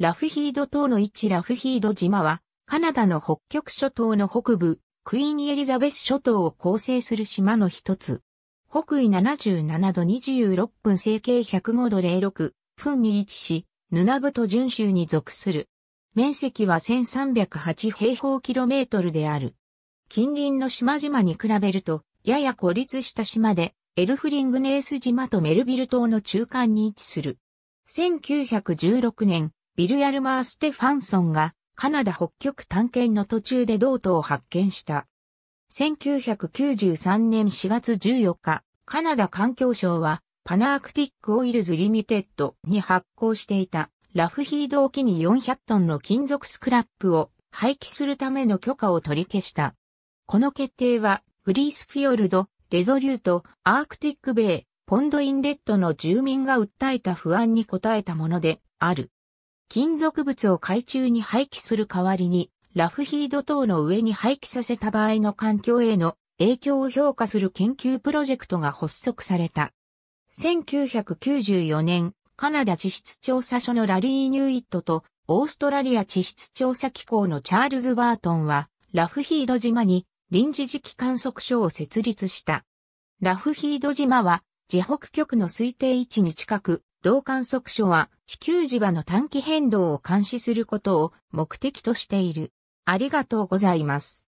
ラフヒード島の位置ラフヒード島は、カナダの北極諸島の北部、クイーンエリザベス諸島を構成する島の一つ。北緯77度26分成形105度06分に位置し、ヌナブト準州に属する。面積は1308平方キロメートルである。近隣の島々に比べると、やや孤立した島で、エルフリングネース島とメルビル島の中間に位置する。1916年、ビルヤルマー・ステファンソンがカナダ北極探検の途中で道都を発見した。1993年4月14日、カナダ環境省はパナアクティックオイルズリミテッドに発行していたラフヒード沖に400トンの金属スクラップを廃棄するための許可を取り消した。この決定はグリースフィヨルド、レゾリュート、アークティックベイ、ポンドインレッドの住民が訴えた不安に応えたものである。金属物を海中に廃棄する代わりに、ラフヒード等の上に廃棄させた場合の環境への影響を評価する研究プロジェクトが発足された。1994年、カナダ地質調査所のラリー・ニューイットと、オーストラリア地質調査機構のチャールズ・バートンは、ラフヒード島に臨時時期観測所を設立した。ラフヒード島は、自北極の推定位置に近く、同観測所は地球磁場の短期変動を監視することを目的としている。ありがとうございます。